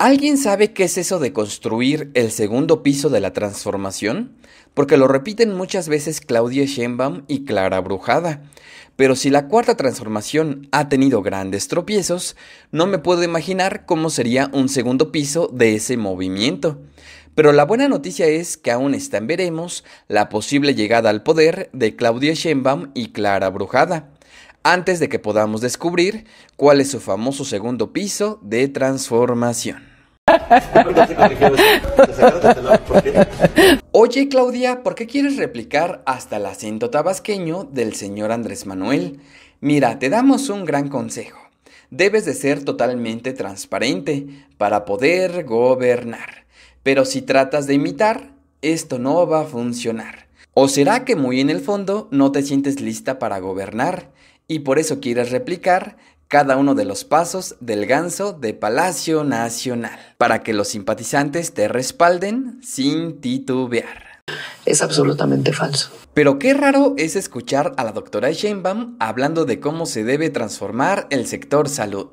¿Alguien sabe qué es eso de construir el segundo piso de la transformación? Porque lo repiten muchas veces Claudia Sheinbaum y Clara Brujada. Pero si la cuarta transformación ha tenido grandes tropiezos, no me puedo imaginar cómo sería un segundo piso de ese movimiento. Pero la buena noticia es que aún está en veremos la posible llegada al poder de Claudia Sheinbaum y Clara Brujada antes de que podamos descubrir cuál es su famoso segundo piso de transformación. Oye Claudia, ¿por qué quieres replicar hasta el acento tabasqueño del señor Andrés Manuel? Mira, te damos un gran consejo. Debes de ser totalmente transparente para poder gobernar. Pero si tratas de imitar, esto no va a funcionar. ¿O será que muy en el fondo no te sientes lista para gobernar y por eso quieres replicar cada uno de los pasos del ganso de Palacio Nacional, para que los simpatizantes te respalden sin titubear. Es absolutamente falso. Pero qué raro es escuchar a la doctora Sheinbaum hablando de cómo se debe transformar el sector salud.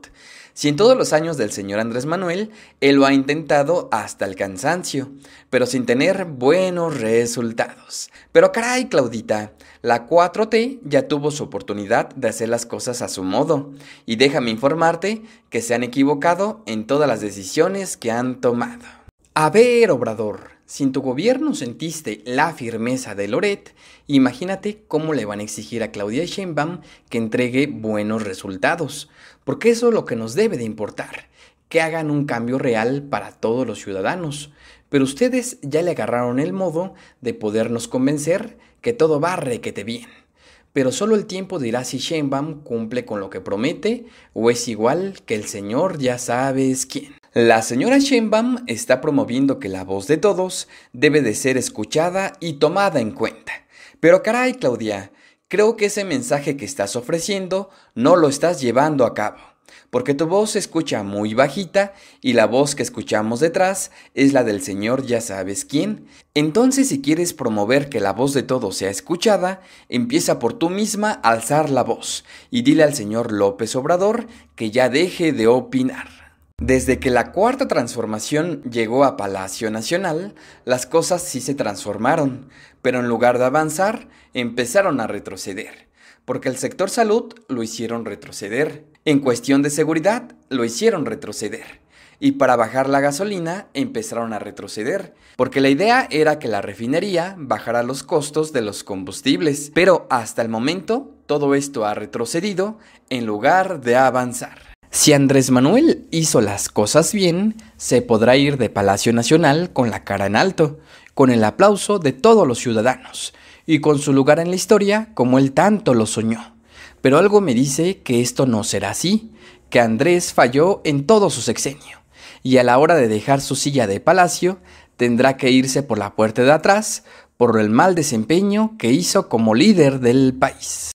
Si en todos los años del señor Andrés Manuel, él lo ha intentado hasta el cansancio, pero sin tener buenos resultados. Pero caray, Claudita, la 4T ya tuvo su oportunidad de hacer las cosas a su modo, y déjame informarte que se han equivocado en todas las decisiones que han tomado. A ver, Obrador, si en tu gobierno sentiste la firmeza de Loret, imagínate cómo le van a exigir a Claudia Sheinbaum que entregue buenos resultados, porque eso es lo que nos debe de importar, que hagan un cambio real para todos los ciudadanos. Pero ustedes ya le agarraron el modo de podernos convencer que todo va requete bien. Pero solo el tiempo dirá si Sheinbaum cumple con lo que promete o es igual que el señor ya sabes quién. La señora Sheinbaum está promoviendo que la voz de todos debe de ser escuchada y tomada en cuenta. Pero caray, Claudia, creo que ese mensaje que estás ofreciendo no lo estás llevando a cabo, porque tu voz se escucha muy bajita y la voz que escuchamos detrás es la del señor ya sabes quién. Entonces, si quieres promover que la voz de todos sea escuchada, empieza por tú misma a alzar la voz y dile al señor López Obrador que ya deje de opinar. Desde que la cuarta transformación llegó a Palacio Nacional, las cosas sí se transformaron, pero en lugar de avanzar, empezaron a retroceder, porque el sector salud lo hicieron retroceder, en cuestión de seguridad lo hicieron retroceder, y para bajar la gasolina empezaron a retroceder, porque la idea era que la refinería bajara los costos de los combustibles, pero hasta el momento todo esto ha retrocedido en lugar de avanzar. Si Andrés Manuel hizo las cosas bien, se podrá ir de Palacio Nacional con la cara en alto, con el aplauso de todos los ciudadanos y con su lugar en la historia como él tanto lo soñó. Pero algo me dice que esto no será así, que Andrés falló en todo su sexenio, y a la hora de dejar su silla de palacio, tendrá que irse por la puerta de atrás por el mal desempeño que hizo como líder del país.